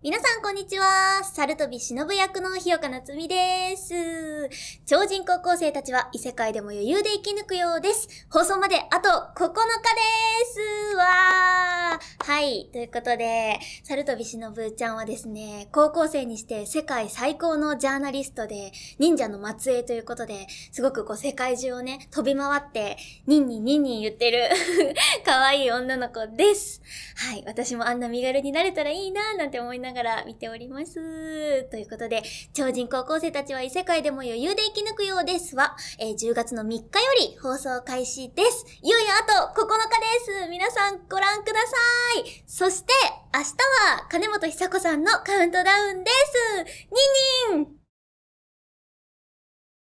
皆さん、こんにちは。サルトビ忍役の日岡夏美です。超人高校生たちは異世界でも余裕で生き抜くようです。放送まであと9日です。はい。ということで、猿飛ノブーちゃんはですね、高校生にして世界最高のジャーナリストで、忍者の末裔ということで、すごくこう世界中をね、飛び回って、ニンニンニンニン言ってる 可愛い女の子です。はい。私もあんな身軽になれたらいいなーなんて思いながら見ております。ということで、超人高校生たちは異世界でも余裕で生き抜くようですは、えー、10月の3日より放送開始です。いよいよあ皆さんご覧くださいそして、明日は金本久子さんのカウントダウンですにに